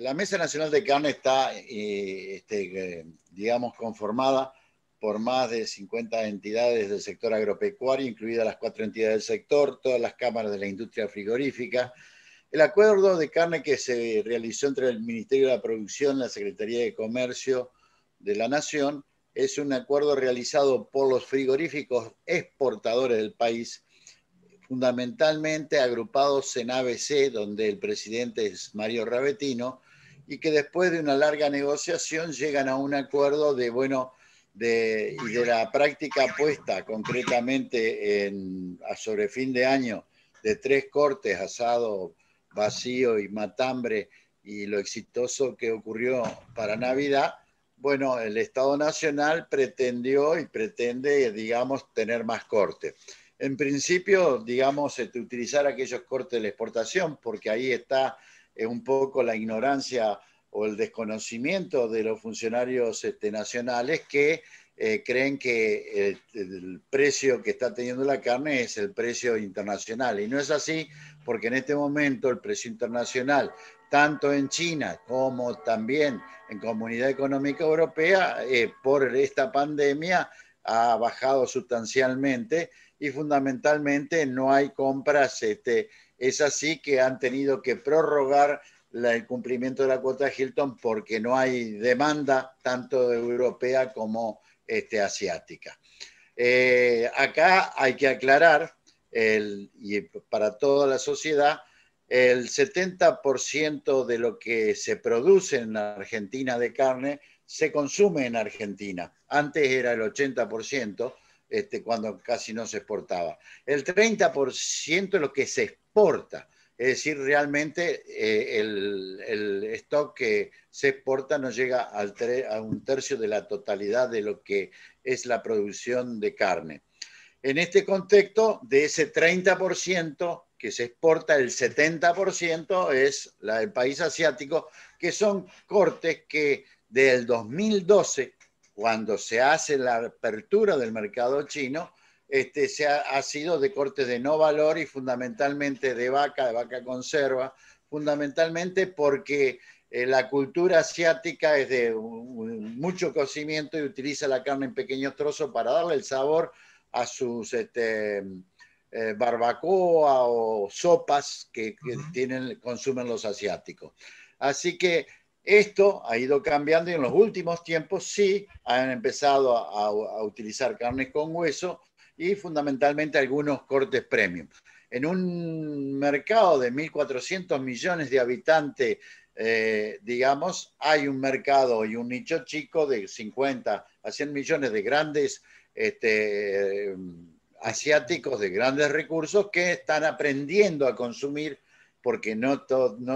la Mesa Nacional de Carne está, eh, este, digamos, conformada por más de 50 entidades del sector agropecuario, incluidas las cuatro entidades del sector, todas las cámaras de la industria frigorífica. El acuerdo de carne que se realizó entre el Ministerio de la Producción, la Secretaría de Comercio de la Nación, es un acuerdo realizado por los frigoríficos exportadores del país, fundamentalmente agrupados en ABC, donde el presidente es Mario Rabetino, y que después de una larga negociación llegan a un acuerdo de, bueno, de, y de la práctica puesta concretamente sobre fin de año de tres cortes, asado, vacío y matambre, y lo exitoso que ocurrió para Navidad, bueno, el Estado Nacional pretendió y pretende, digamos, tener más cortes. En principio, digamos, este, utilizar aquellos cortes de la exportación, porque ahí está es eh, un poco la ignorancia o el desconocimiento de los funcionarios este, nacionales que eh, creen que el, precio que está teniendo la carne es el precio internacional. Y no es así porque en este momento el precio internacional, tanto en China como también en Comunidad Económica Europea, eh, por esta pandemia, ha bajado sustancialmente y fundamentalmente no hay compras. Este, es así que han tenido que prorrogar el cumplimiento de la cuota de Hilton porque no hay demanda tanto europea como este, asiática. Eh, acá hay que aclarar, y para toda la sociedad, el 70% de lo que se produce en la Argentina de carne se consume en Argentina. Antes era el 80%, este, cuando casi no se exportaba. El 30% es lo que se exporta. Es decir, realmente eh, el, stock que se exporta no llega al a un tercio de la totalidad de lo que es la producción de carne. En este contexto, de ese 30% que se exporta, el 70% es la país asiático, que son cortes que del 2012, cuando se hace la apertura del mercado chino, este, se ha, sido de cortes de no valor y fundamentalmente de vaca, de vaca conserva, fundamentalmente porque eh, la cultura asiática es de mucho cocimiento y utiliza la carne en pequeños trozos para darle el sabor a sus este, eh, barbacoa o sopas que, consumen los asiáticos. Así que esto ha ido cambiando y en los últimos tiempos sí han empezado a, utilizar carnes con hueso y fundamentalmente algunos cortes premium. En un mercado de 1.400 millones de habitantes, eh, digamos, hay un mercado y un nicho chico de 50 a 100 millones de grandes este, asiáticos, de grandes recursos, que están aprendiendo a consumir, porque no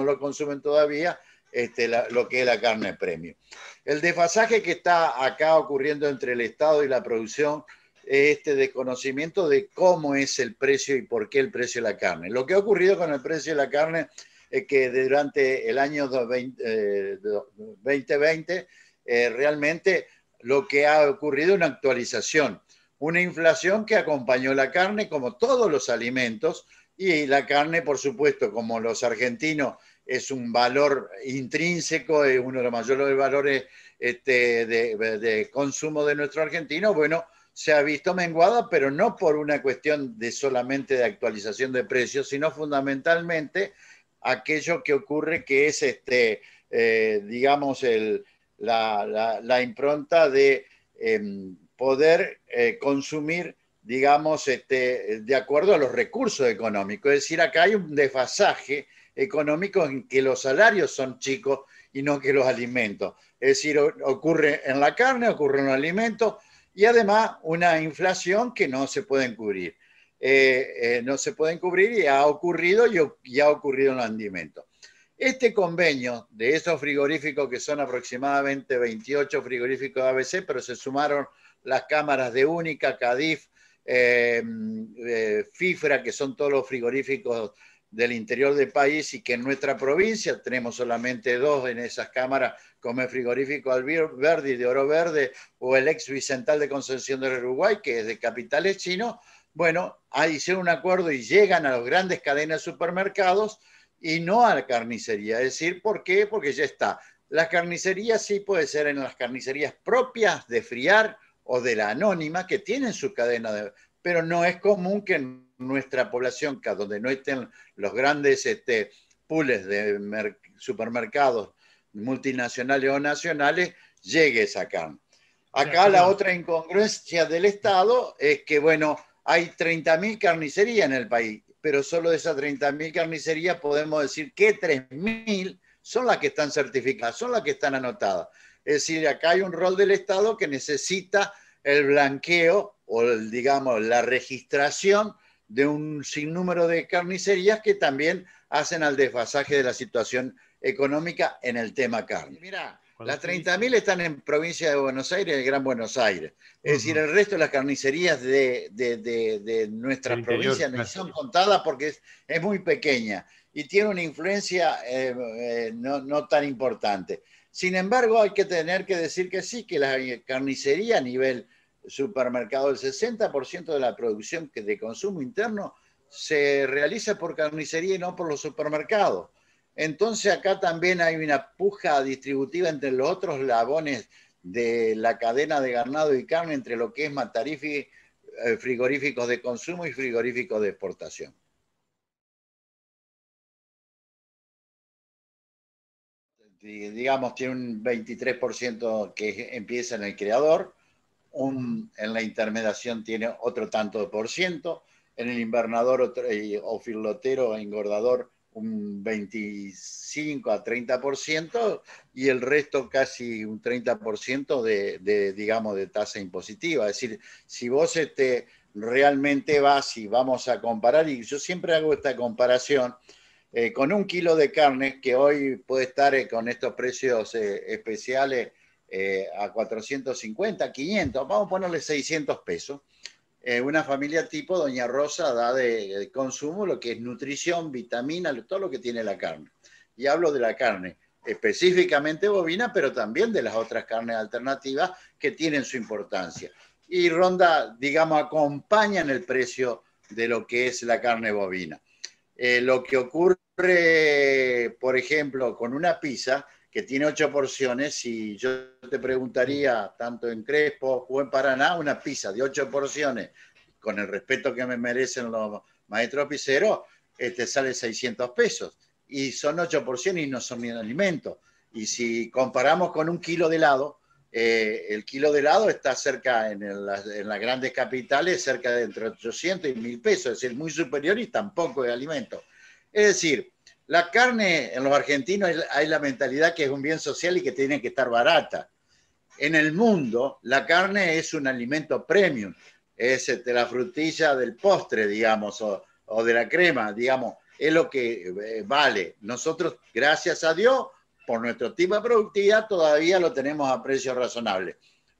lo consumen todavía, este, lo que es la carne premio. El desfasaje que está acá ocurriendo entre el Estado y la producción es este desconocimiento de cómo es el precio y por qué el precio de la carne. Lo que ha ocurrido con el precio de la carne es que durante el año 2020 eh, eh, realmente lo que ha ocurrido es una actualización, una inflación que acompañó la carne como todos los alimentos y la carne, por supuesto, como los argentinos es un valor intrínseco, es uno de los mayores valores este, de, consumo de nuestro argentino, bueno, se ha visto menguada, pero no por una cuestión de solamente de actualización de precios, sino fundamentalmente aquello que ocurre que es, este, eh, digamos, la, impronta de em, poder eh, consumir digamos, este, de acuerdo a los recursos económicos. Es decir, acá hay un desfasaje económicos en que los salarios son chicos y no que los alimentos. Es decir, ocurre en la carne, ocurre en los alimentos y además una inflación que no se pueden cubrir. Eh, eh, no se pueden cubrir y ha ocurrido y, ha ocurrido en los alimentos. Este convenio de esos frigoríficos que son aproximadamente 28 frigoríficos ABC, pero se sumaron las cámaras de Única, Cadif, eh, mm, FIFRA, que son todos los frigoríficos del interior del país y que en nuestra provincia tenemos solamente dos en esas cámaras, como el frigorífico y de Oro Verde o el ex Vicental de Concepción del Uruguay, que es de capitales chinos, bueno, ahí hicieron un acuerdo y llegan a las grandes cadenas de supermercados y no a la carnicería. Es decir, ¿por qué? Porque ya está. las carnicerías sí puede ser en las carnicerías propias de Friar o de la Anónima, que tienen su cadena de... Pero no es común que nuestra población, que donde no estén los grandes este, pools de supermercados multinacionales o nacionales, llegue esa carne. Acá la otra incongruencia del Estado es que, bueno, hay 30.000 carnicerías en el país, pero solo de esas 30.000 carnicerías podemos decir que 3.000 son las que están certificadas, son las que están anotadas. Es decir, acá hay un rol del Estado que necesita el blanqueo o, digamos, la registración de un sinnúmero de carnicerías que también hacen al desfasaje de la situación económica en el tema carne. Mira, las 30.000 están en provincia de Buenos Aires, en el Gran Buenos Aires. Es decir, el resto de las carnicerías de, de, de, nuestra provincia no son contadas porque es, es, muy pequeña y tiene una influencia eh, eh, no, no, tan importante. Sin embargo, hay que tener que decir que sí, que la carnicería a nivel supermercado, el 60% de la producción de consumo interno se realiza por carnicería y no por los supermercados. Entonces acá también hay una puja distributiva entre los otros labones de la cadena de ganado y carne, entre lo que es matarifi, eh, frigoríficos de consumo y frigoríficos de exportación. digamos, tiene un 23% que empieza en el creador, en la intermediación tiene otro tanto de por ciento, en el invernador eh, o filotero engordador un 25 a 30% por y el resto casi un 30% de, de, digamos, de tasa impositiva. Es decir, si vos este, realmente vas y vamos a comparar, y yo siempre hago esta comparación, eh, con un kilo de carne que hoy puede estar eh, con estos precios especiales eh, a 450, 500, vamos a ponerle 600 pesos. Eh, una familia tipo Doña Rosa da de, consumo lo que es nutrición, vitamina, todo lo que tiene la carne. Y hablo de la carne específicamente bovina, pero también de las otras carnes alternativas que tienen su importancia. Y ronda, digamos, en el precio de lo que es la carne bovina. Eh, lo que ocurre, por ejemplo, con una pizza, que tiene ocho porciones y yo te preguntaría, tanto en Crespo o en Paraná, una pizza de ocho porciones, con el respeto que me merecen los maestros pizzeros, este, sale 600 pesos. Y son ocho porciones y no son ni alimentos. Y si comparamos con un kilo de helado, eh, el kilo de helado está cerca, en, las grandes capitales, cerca de entre 800 y 1000 pesos, es decir, muy superior y tampoco es alimento. Es decir, la carne en los argentinos hay la mentalidad que es un bien social y que tiene que estar barata. En el mundo, la carne es un alimento premium, es este, la frutilla del postre, digamos, o, de la crema, digamos, es lo que eh, vale. Nosotros, gracias a Dios, por nuestro tipo de productividad, todavía lo tenemos a precios razonables.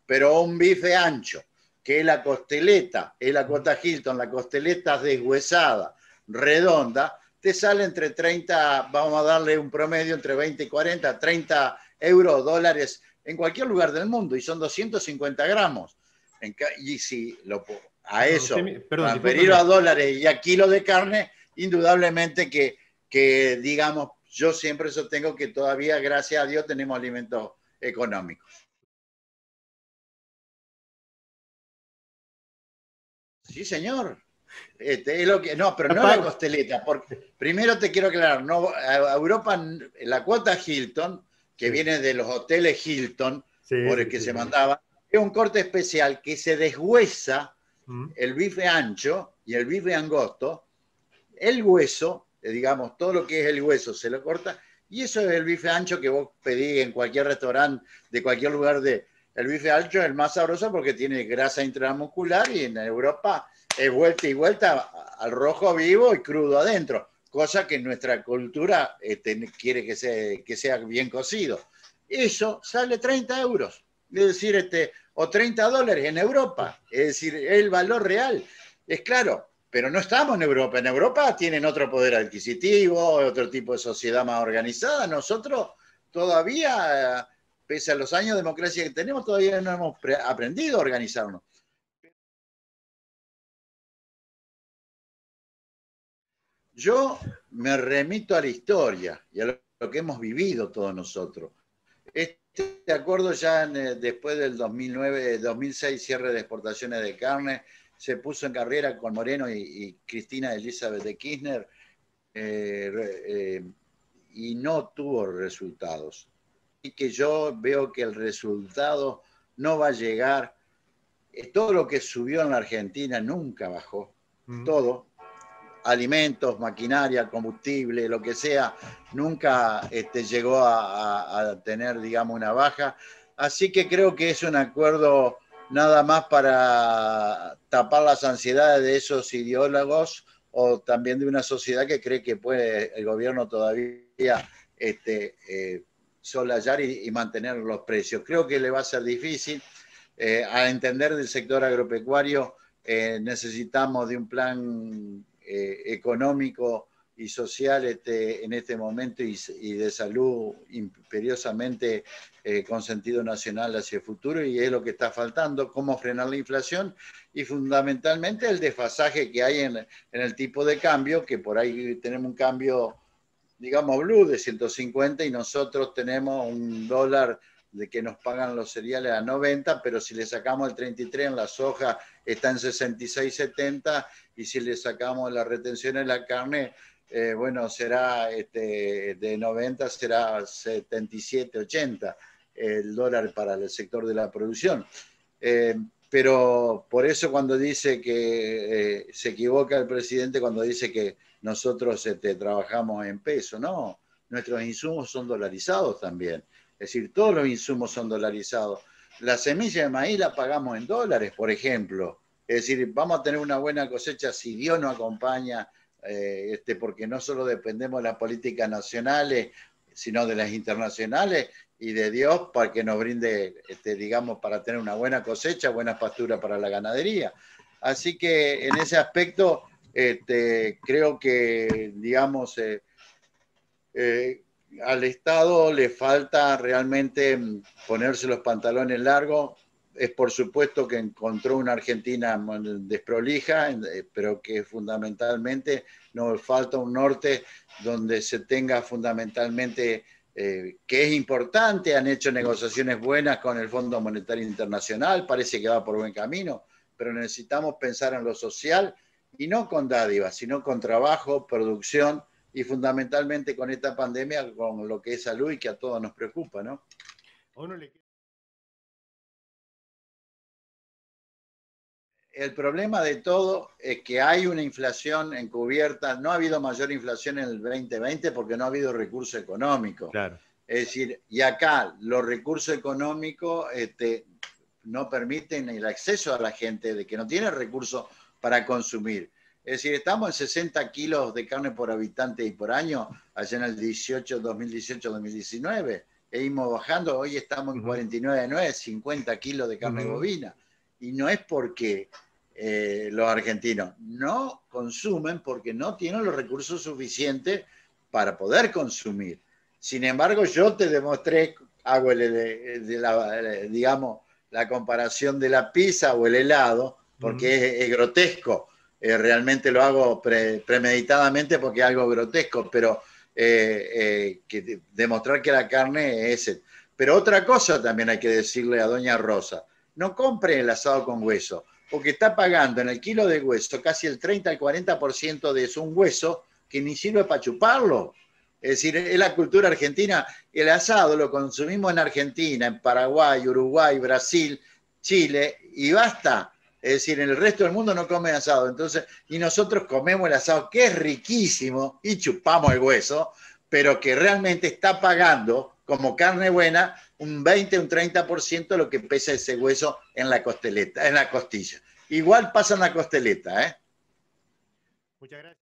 Pero un bife ancho, que es la costeleta, es la cota Hilton, la costeleta deshuesada, redonda, te sale entre 30, vamos a darle un promedio entre 20 y 40, 30 euros, dólares, en cualquier lugar del mundo, y son 250 gramos. y si lo, a eso, transferirlo a dólares y a kilo de carne, indudablemente que, que, digamos, yo siempre sostengo que todavía, gracias a Dios, tenemos alimentos económicos. Sí, señor. Este, es lo que, no, pero no la costeleta, porque primero te quiero aclarar, no, a Europa la cuota Hilton, que viene de los hoteles Hilton, por el que se mandaba, es un corte especial que se deshuesa mm. el bife ancho y el bife angosto, el hueso, eh, digamos, todo lo que es el hueso se lo corta, y eso es el bife ancho que vos pedís en cualquier restaurante, de cualquier lugar de... El bife ancho es el más sabroso porque tiene grasa intramuscular y en Europa es vuelta y vuelta al rojo vivo y crudo adentro, cosa que nuestra cultura este, quiere que sea, sea bien cocido. Eso sale 30 euros, es decir, este, o 30 dólares en Europa, es decir, el valor real. Es claro, pero no estamos en Europa. En Europa tienen otro poder adquisitivo, otro tipo de sociedad más organizada. Nosotros todavía, pese a los años de democracia que tenemos, todavía no hemos aprendido a organizarnos. Yo me remito a la historia y a lo que hemos vivido todos nosotros. Este acuerdo ya eh, después del 2009, 2006, eh, cierre de exportaciones de carne, se puso en carrera con Moreno y, Cristina Elizabeth de Kirchner eh, y no tuvo resultados. Y que yo veo que el resultado no va a llegar. Todo lo que subió en la Argentina nunca bajó, todo, alimentos, maquinaria, combustible, lo que sea, nunca este, llegó a, tener, digamos, una baja. Así que creo que es un acuerdo nada más para tapar las ansiedades de esos ideólogos o también de una sociedad que cree que puede el gobierno todavía este, eh, solayar y, mantener los precios. Creo que le va a ser difícil. Eh, a entender del sector agropecuario, eh, necesitamos de un plan eh, económico y social este, en este momento y, de salud imperiosamente eh, con sentido nacional hacia el futuro y es lo que está faltando, cómo frenar la inflación y fundamentalmente el desfasaje que hay en, en el tipo de cambio, que por ahí tenemos un cambio, digamos, blue de 150 y nosotros tenemos un dólar de que nos pagan los cereales a 90, pero si le sacamos el 33 en la soja está en 66,70 y si le sacamos la retención en la carne, eh, bueno, será este, de 90, será 77,80 el dólar para el sector de la producción. Eh, pero por eso cuando dice que eh, se equivoca el presidente cuando dice que nosotros este, trabajamos en peso, no, nuestros insumos son dolarizados también. Es decir, todos los insumos son dolarizados. La semilla de maíz la pagamos en dólares, por ejemplo. Es decir, vamos a tener una buena cosecha si Dios nos acompaña, eh, este, porque no solo dependemos de las políticas nacionales, sino de las internacionales y de Dios para que nos brinde, este, digamos, para tener una buena cosecha, buenas pasturas para la ganadería. Así que en ese aspecto, este, creo que, digamos, eh, eh, al Estado le falta realmente mm, ponerse los pantalones largos. Es por supuesto que encontró una Argentina mm, desprolija, eh, pero que fundamentalmente nos falta un norte donde se tenga fundamentalmente eh, que es importante, han hecho negociaciones buenas con el Fondo Monetario Internacional, parece que va por buen camino, pero necesitamos pensar en lo social y no con dádivas, sino con trabajo, producción y fundamentalmente con esta pandemia, con lo que es salud y que a todos nos preocupa, ¿no? El problema de todo es que hay una inflación encubierta, no ha habido mayor inflación en el 2020 porque no ha habido recurso económico. Es decir, y acá los recursos económicos este, no permiten el acceso a la gente de que no tiene recursos para consumir. Es decir, estamos en 60 kilos de carne por habitante y por año, allá en el 18, 2018-2019, e íbamos bajando, hoy estamos en 9, 50 kilos de carne bovina. Y no es porque eh, los argentinos no consumen, porque no tienen los recursos suficientes para poder consumir. Sin embargo, yo te demostré, hago el, la, digamos, la comparación de la pizza o el helado, porque es grotesco eh, realmente lo hago premeditadamente porque es algo grotesco, pero eh, eh, que, demostrar que la carne es... Pero otra cosa también hay que decirle a doña Rosa, no compre el asado con hueso, porque está pagando en el kilo de hueso casi el 30 al 40% de un hueso que ni sirve para chuparlo. Es decir, es la cultura argentina. El asado lo consumimos en Argentina, en Paraguay, Uruguay, Brasil, Chile, y basta. Es decir, en el resto del mundo no comen asado. Entonces, y nosotros comemos el asado, que es riquísimo, y chupamos el hueso, pero que realmente está pagando como carne buena un 20, un 30% de lo que pesa ese hueso en la costeleta, en la costilla. Igual pasa en la costeleta, ¿eh? Muchas gracias.